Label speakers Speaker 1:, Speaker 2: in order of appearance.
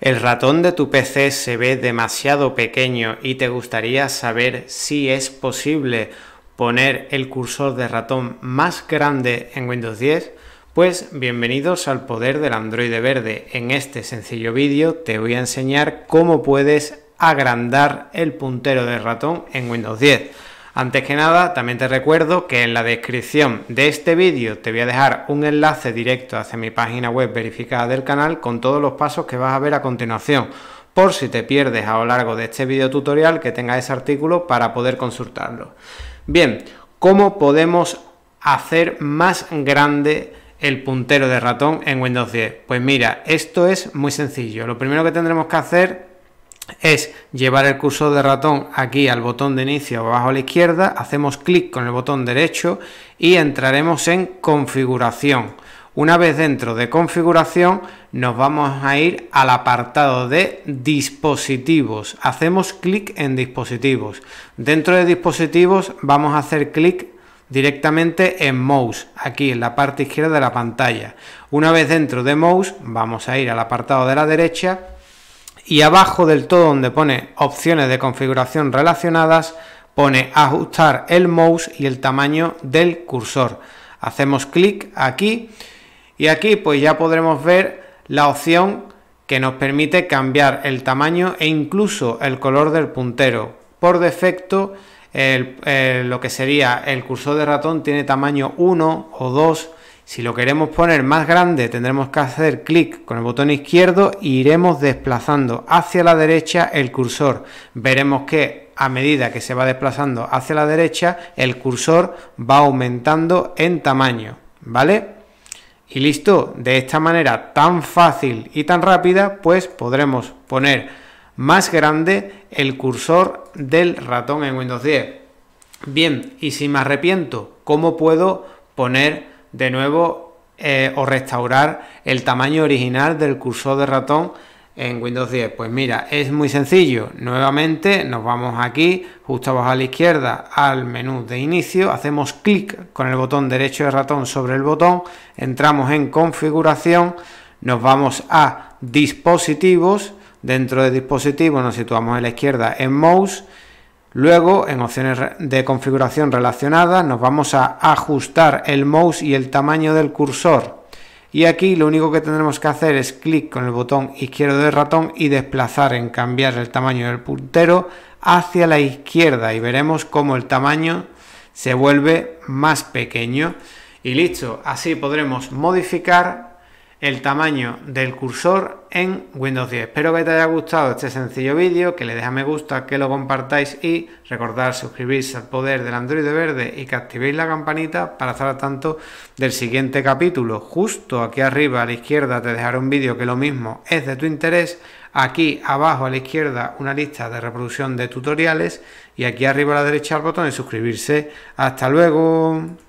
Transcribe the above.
Speaker 1: El ratón de tu PC se ve demasiado pequeño y te gustaría saber si es posible poner el cursor de ratón más grande en Windows 10. Pues bienvenidos al poder del Android verde. En este sencillo vídeo te voy a enseñar cómo puedes agrandar el puntero de ratón en Windows 10. Antes que nada, también te recuerdo que en la descripción de este vídeo te voy a dejar un enlace directo hacia mi página web verificada del canal con todos los pasos que vas a ver a continuación, por si te pierdes a lo largo de este vídeo tutorial que tenga ese artículo para poder consultarlo. Bien, ¿cómo podemos hacer más grande el puntero de ratón en Windows 10? Pues mira, esto es muy sencillo. Lo primero que tendremos que hacer es llevar el cursor de ratón aquí al botón de inicio abajo a la izquierda, hacemos clic con el botón derecho y entraremos en configuración. Una vez dentro de configuración nos vamos a ir al apartado de dispositivos. Hacemos clic en dispositivos. Dentro de dispositivos vamos a hacer clic directamente en mouse, aquí en la parte izquierda de la pantalla. Una vez dentro de mouse vamos a ir al apartado de la derecha y abajo del todo donde pone opciones de configuración relacionadas pone ajustar el mouse y el tamaño del cursor. Hacemos clic aquí y aquí pues ya podremos ver la opción que nos permite cambiar el tamaño e incluso el color del puntero. Por defecto eh, lo que sería el cursor de ratón tiene tamaño 1 o 2 si lo queremos poner más grande, tendremos que hacer clic con el botón izquierdo e iremos desplazando hacia la derecha el cursor. Veremos que a medida que se va desplazando hacia la derecha, el cursor va aumentando en tamaño, ¿vale? Y listo, de esta manera tan fácil y tan rápida, pues podremos poner más grande el cursor del ratón en Windows 10. Bien, y si me arrepiento, ¿cómo puedo poner de nuevo eh, o restaurar el tamaño original del cursor de ratón en Windows 10? Pues mira, es muy sencillo. Nuevamente nos vamos aquí, justo abajo a la izquierda, al menú de inicio, hacemos clic con el botón derecho de ratón sobre el botón, entramos en configuración, nos vamos a dispositivos, dentro de dispositivos nos situamos a la izquierda en mouse, Luego, en opciones de configuración relacionada, nos vamos a ajustar el mouse y el tamaño del cursor. Y aquí lo único que tendremos que hacer es clic con el botón izquierdo del ratón y desplazar en cambiar el tamaño del puntero hacia la izquierda y veremos cómo el tamaño se vuelve más pequeño. Y listo, así podremos modificar el tamaño del cursor en Windows 10. Espero que te haya gustado este sencillo vídeo, que le deja me gusta, que lo compartáis y recordad suscribirse al poder del Android verde y que activéis la campanita para estar al tanto del siguiente capítulo. Justo aquí arriba a la izquierda te dejaré un vídeo que lo mismo es de tu interés. Aquí abajo a la izquierda una lista de reproducción de tutoriales y aquí arriba a la derecha el botón de suscribirse. Hasta luego.